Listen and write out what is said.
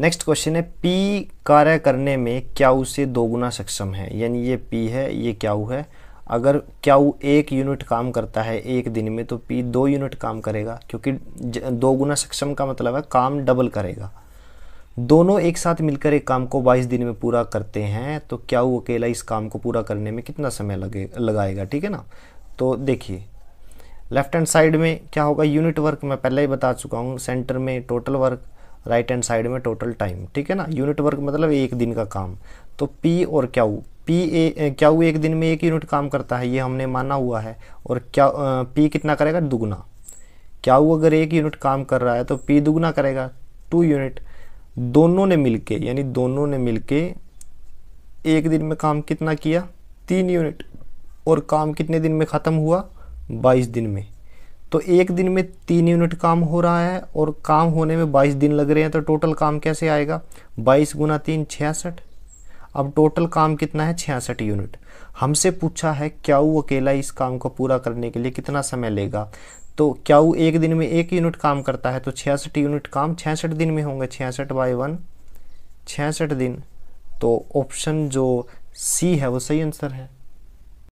next question है P कार्य करने में क्या उसे दोगुना सक्षम है यानी ये पी है ये क्या है अगर क्या एक यूनिट काम करता है एक दिन में तो पी दो यूनिट काम करेगा क्योंकि दो गुना सक्षम का मतलब है काम डबल करेगा दोनों एक साथ मिलकर एक काम को 22 दिन में पूरा करते हैं तो क्या वो अकेला इस काम को पूरा करने में कितना समय लगे लगाएगा ठीक है ना तो देखिए लेफ्ट हैंड साइड में क्या होगा यूनिट वर्क मैं पहले ही बता चुका हूँ सेंटर में total work right hand side में टोटल टाइम ठीक है ना यूनिट वर्क मतलब एक दिन का काम तो पी और क्या क्याऊ पी ए क्याऊ एक दिन में एक यूनिट काम करता है ये हमने माना हुआ है और क्या आ, पी कितना करेगा दुगना क्याऊ अगर एक यूनिट काम कर रहा है तो पी दुगना करेगा टू यूनिट दोनों ने मिलके यानी दोनों ने मिलके एक दिन में काम कितना किया तीन यूनिट और काम कितने दिन में ख़त्म हुआ बाईस दिन में तो एक दिन में तीन यूनिट काम हो रहा है और काम होने में बाईस दिन लग रहे हैं तो टोटल काम कैसे आएगा बाईस गुना तीन छियासठ अब टोटल काम कितना है छियासठ यूनिट हमसे पूछा है क्या वो अकेला इस काम को पूरा करने के लिए कितना समय लेगा तो क्या वो एक दिन में एक यूनिट काम करता है तो छियासठ यूनिट काम छियासठ दिन में होंगे छियासठ बाई वन छियासठ दिन तो ऑप्शन जो सी है वो सही आंसर है